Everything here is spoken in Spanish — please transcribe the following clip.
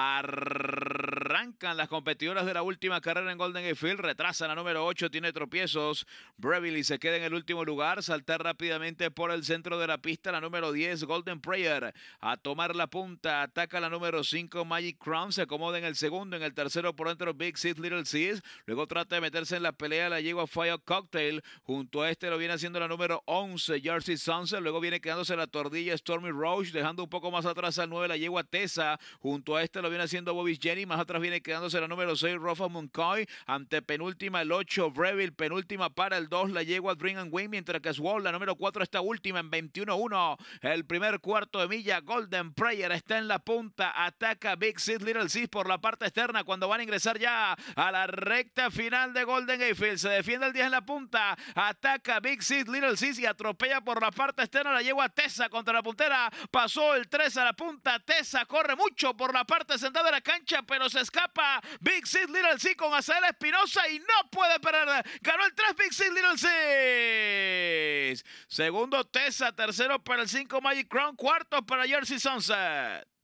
Arr las competidoras de la última carrera en Golden Field. Retrasan la número 8, tiene tropiezos. Brevily se queda en el último lugar. salta rápidamente por el centro de la pista la número 10, Golden Prayer. A tomar la punta, ataca la número 5, Magic Crown. Se acomoda en el segundo, en el tercero por dentro Big Six, Little Seas. Luego trata de meterse en la pelea, la yegua Fire Cocktail. Junto a este lo viene haciendo la número 11, Jersey Sunset. Luego viene quedándose la tordilla Stormy Roach, dejando un poco más atrás al 9, la yegua Tessa. Junto a este lo viene haciendo Bobby Jenny. Más atrás viene quedándose la número 6, Rafa Muncoy. Ante penúltima el 8, Breville. Penúltima para el 2, la yegua Dream and Wing. Mientras que Swall, la número 4, está última en 21-1. El primer cuarto de milla, Golden Prayer está en la punta. Ataca Big Seed, Little Sis por la parte externa cuando van a ingresar ya a la recta final de Golden Gayfield. Se defiende el 10 en la punta. Ataca Big Seed, Little Sis y atropella por la parte externa la yegua Tessa contra la puntera. Pasó el 3 a la punta. Tessa corre mucho por la parte central de la cancha, pero se escapa para Big Six Little C con Azael Espinosa y no puede perder. Ganó el 3 Big Six Little C. Segundo Tessa, tercero para el 5 Magic Crown, cuarto para Jersey Sunset.